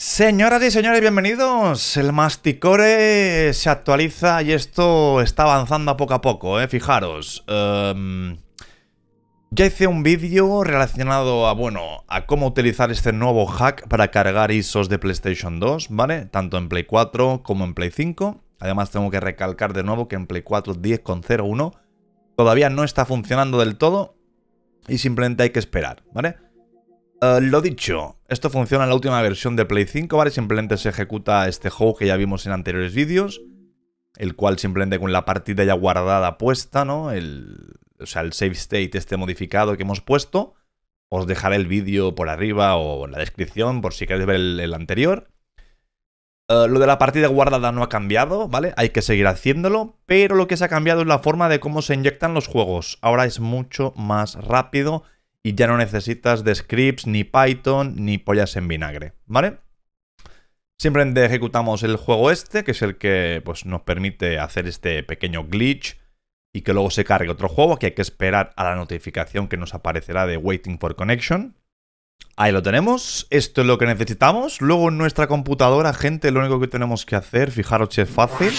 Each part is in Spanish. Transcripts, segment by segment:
Señoras y señores, bienvenidos. El Masticore se actualiza y esto está avanzando a poco a poco, ¿eh? Fijaros. Em, ya hice un vídeo relacionado a, bueno, a cómo utilizar este nuevo hack para cargar ISOs de PlayStation 2, ¿vale? Tanto en Play 4 como en Play 5. Además tengo que recalcar de nuevo que en Play 4 10.01 todavía no está funcionando del todo y simplemente hay que esperar, ¿vale? vale eh, lo dicho, esto funciona en la última versión de Play 5, ¿vale? Simplemente se ejecuta este juego que ya vimos en anteriores vídeos, el cual simplemente con la partida ya guardada puesta, ¿no? El, o sea, el save state este modificado que hemos puesto. Os dejaré el vídeo por arriba o en la descripción por si queréis ver el, anterior. Eh, lo de la partida guardada no ha cambiado, ¿vale? Hay que seguir haciéndolo, pero lo que se ha cambiado es la forma de cómo se inyectan los juegos. Ahora es mucho más rápido y ya no necesitas de scripts, ni Python, ni pollas en vinagre, ¿vale? Simplemente ejecutamos el juego este, que es el que pues, nos permite hacer este pequeño glitch y que luego se cargue otro juego, que hay que esperar a la notificación que nos aparecerá de Waiting for Connection. Ahí lo tenemos, esto es lo que necesitamos. Luego en nuestra computadora, gente, lo único que tenemos que hacer, fijaros que es fácil,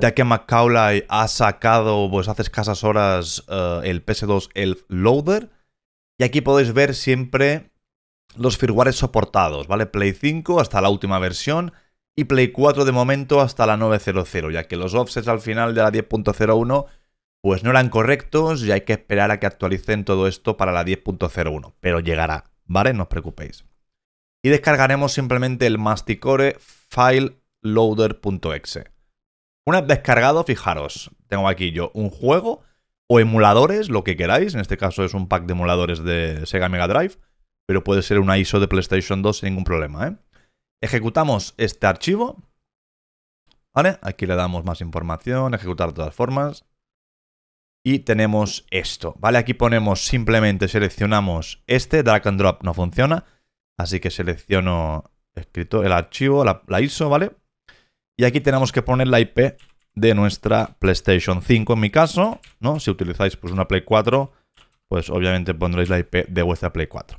ya que Macaulay ha sacado pues hace escasas horas eh, el PS2 Elf Loader. Y aquí podéis ver siempre los firmwares soportados, ¿vale? Play 5 hasta la última versión y Play 4 de momento hasta la 9.00, ya que los offsets al final de la 10.01 pues no eran correctos y hay que esperar a que actualicen todo esto para la 10.01, pero llegará, ¿vale? No os preocupéis. Y descargaremos simplemente el masticore file loader.exe. Una vez descargado, fijaros, tengo aquí yo un juego o emuladores, lo que queráis. En este caso es un pack de emuladores de Sega Mega Drive, pero puede ser una ISO de PlayStation 2 sin ningún problema. ¿eh? Ejecutamos este archivo. ¿Vale? Aquí le damos más información, ejecutar de todas formas. Y tenemos esto, ¿vale? Aquí ponemos simplemente, seleccionamos este, drag and drop no funciona. Así que selecciono escrito el archivo, la, la ISO, ¿vale? Y aquí tenemos que poner la IP de nuestra PlayStation 5 en mi caso, ¿no? Si utilizáis pues una Play 4, pues obviamente pondréis la IP de vuestra Play 4.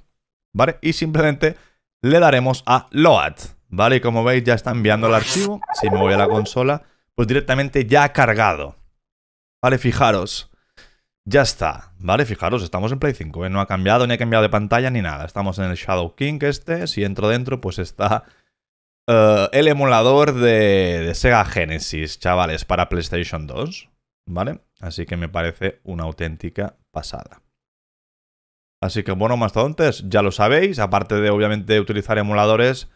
¿Vale? Y simplemente le daremos a Load, ¿vale? Y como veis ya está enviando el archivo, si me voy a la consola, pues directamente ya ha cargado. ¿Vale? Fijaros, ya está, ¿vale? Fijaros, estamos en Play 5, ¿eh? no ha cambiado, ni ha cambiado de pantalla, ni nada. Estamos en el Shadow King este, si entro dentro, pues está eh, el emulador de, Sega Genesis, chavales, para PlayStation 2. ¿Vale? Así que me parece una auténtica pasada. Así que bueno, mastodontes, ya lo sabéis. Aparte de obviamente utilizar emuladores,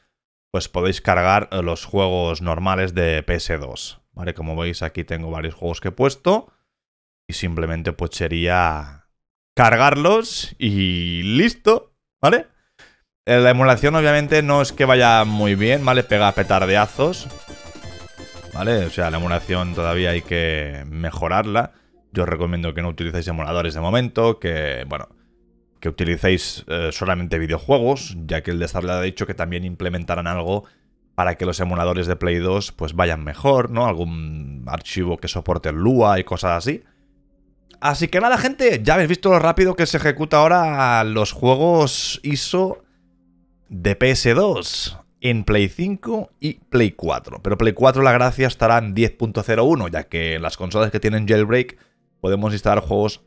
pues podéis cargar eh, los juegos normales de PS2. ¿Vale? Como veis aquí tengo varios juegos que he puesto. Y simplemente pues sería cargarlos y listo. ¿Vale? Eh, la emulación obviamente no es que vaya muy bien, ¿vale? Pega a petardeazos. ¿Vale? O sea, la emulación todavía hay que mejorarla. Yo os recomiendo que no utilicéis emuladores de momento, que, bueno, que utilicéis eh, solamente videojuegos, ya que el desarrollador ha dicho que también implementarán algo para que los emuladores de Play 2 pues vayan mejor, ¿no? Algún archivo que soporte Lua y cosas así. Así que nada, gente, ya habéis visto lo rápido que se ejecuta ahora los juegos ISO de PS2 en Play 5 y Play 4. Pero Play 4 la gracia estará en 10.01, ya que las consolas que tienen jailbreak podemos instalar juegos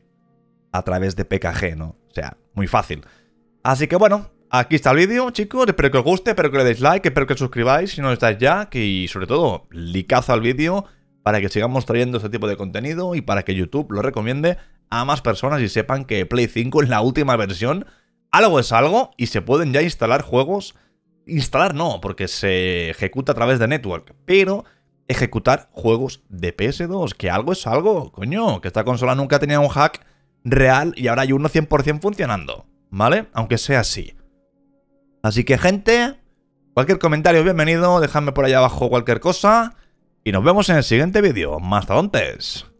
a través de PKG, ¿no? O sea, muy fácil. Así que bueno, aquí está el vídeo, chicos. Espero que os guste, espero que le deis like, espero que os suscribáis si no lo estáis ya. Y sobre todo, licazo al vídeo para que sigamos trayendo este tipo de contenido y para que YouTube lo recomiende a más personas y sepan que Play 5 es la última versión algo es algo y se pueden ya instalar juegos. Instalar no, porque se ejecuta a través de network, pero ejecutar juegos de PS2, que algo es algo, coño, que esta consola nunca tenía un hack real y ahora hay uno 100% funcionando, ¿vale? Aunque sea así. Así que gente, cualquier comentario bienvenido, dejadme por allá abajo cualquier cosa y nos vemos en el siguiente vídeo. Mastodontes.